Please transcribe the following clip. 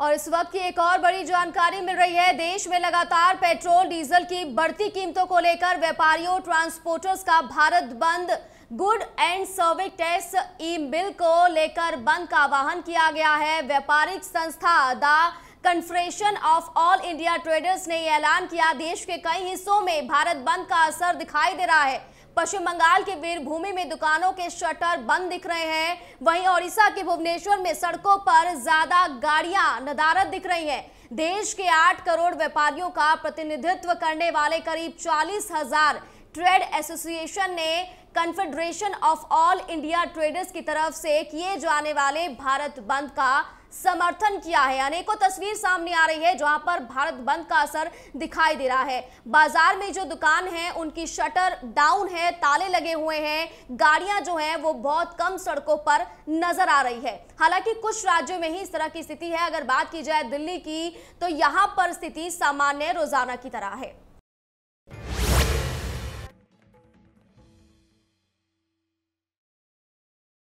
और इस वक्त की एक और बड़ी जानकारी मिल रही है देश में लगातार पेट्रोल डीजल की बढ़ती कीमतों को लेकर व्यापारियों ट्रांसपोर्टर्स का भारत बंद good and service tax e bill को लेकर बंद का आह्वान किया गया है व्यापारिक संस्था the confederation of all India traders ने यह ऐलान किया देश के कई हिस्सों में भारत बंद का असर दिखाई दे रहा है पश्चिम बंगाल के वीरभूमि में दुकानों के शटर बंद दिख रहे हैं वहीं ओडिशा के भुवनेश्वर में सड़कों पर ज्यादा गाड़ियां नदारद दिख रही हैं देश के आठ करोड़ व्यापारियों का प्रतिनिधित्व करने वाले करीब चालीस हजार ट्रेड एसोसिएशन ने confederation of all India traders की तरफ से किए जाने वाले भारत बंद का समर्थन किया है अनेकों तस्वीर सामने आ रही है जहां पर भारत बंद का असर दिखाई दे रहा है बाजार में जो दुकान है उनकी शटर डाउन है ताले लगे हुए हैं गाड़ियां जो है वो बहुत कम सड़कों पर नजर आ रही है हालांकि कुछ राज्यों में ही इस तरह की स्थिति है अगर बात की जाए दिल्ली की तो यहां पर स्थिति सामान्य रोजाना की तरह है